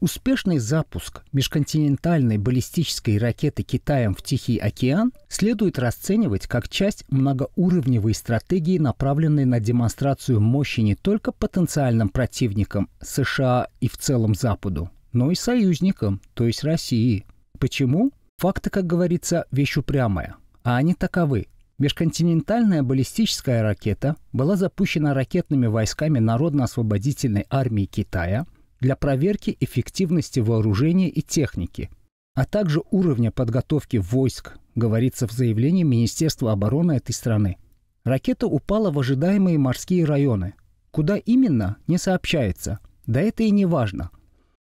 Успешный запуск межконтинентальной баллистической ракеты Китаем в Тихий океан следует расценивать как часть многоуровневой стратегии, направленной на демонстрацию мощи не только потенциальным противникам США и в целом Западу, но и союзникам, то есть России. Почему? Факты, как говорится, вещь упрямая, а они таковы. Межконтинентальная баллистическая ракета была запущена ракетными войсками Народно-освободительной армии Китая – для проверки эффективности вооружения и техники, а также уровня подготовки войск, говорится в заявлении Министерства обороны этой страны. Ракета упала в ожидаемые морские районы. Куда именно, не сообщается. Да это и не важно.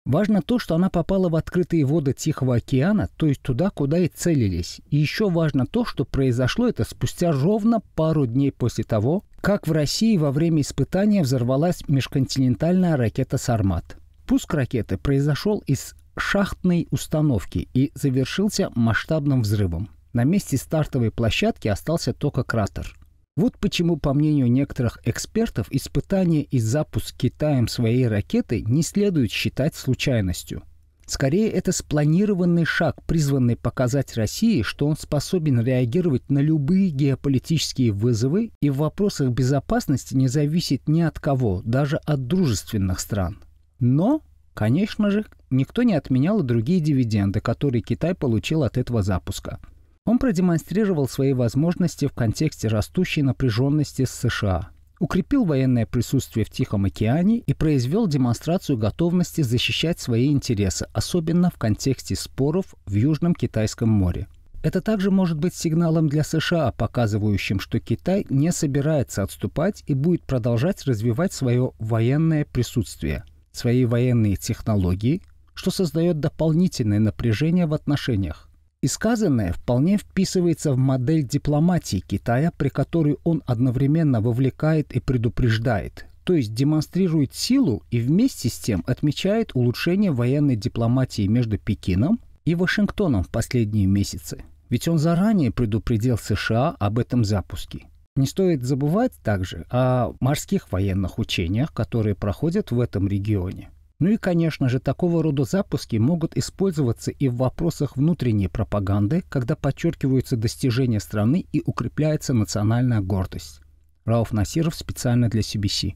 Важно то, что она попала в открытые воды Тихого океана, то есть туда, куда и целились. И еще важно то, что произошло это спустя ровно пару дней после того, как в России во время испытания взорвалась межконтинентальная ракета «Сармат». Пуск ракеты произошел из шахтной установки и завершился масштабным взрывом. На месте стартовой площадки остался только кратер. Вот почему, по мнению некоторых экспертов, испытания и запуск Китаем своей ракеты не следует считать случайностью. Скорее, это спланированный шаг, призванный показать России, что он способен реагировать на любые геополитические вызовы и в вопросах безопасности не зависит ни от кого, даже от дружественных стран. Но Конечно же, никто не отменял и другие дивиденды, которые Китай получил от этого запуска. Он продемонстрировал свои возможности в контексте растущей напряженности с США, укрепил военное присутствие в Тихом океане и произвел демонстрацию готовности защищать свои интересы, особенно в контексте споров в Южном Китайском море. Это также может быть сигналом для США, показывающим, что Китай не собирается отступать и будет продолжать развивать свое военное присутствие – свои военные технологии, что создает дополнительное напряжение в отношениях. И сказанное вполне вписывается в модель дипломатии Китая, при которой он одновременно вовлекает и предупреждает, то есть демонстрирует силу и вместе с тем отмечает улучшение военной дипломатии между Пекином и Вашингтоном в последние месяцы. Ведь он заранее предупредил США об этом запуске – не стоит забывать также о морских военных учениях, которые проходят в этом регионе. Ну и, конечно же, такого рода запуски могут использоваться и в вопросах внутренней пропаганды, когда подчеркиваются достижения страны и укрепляется национальная гордость. Рауф Насиров специально для CBC.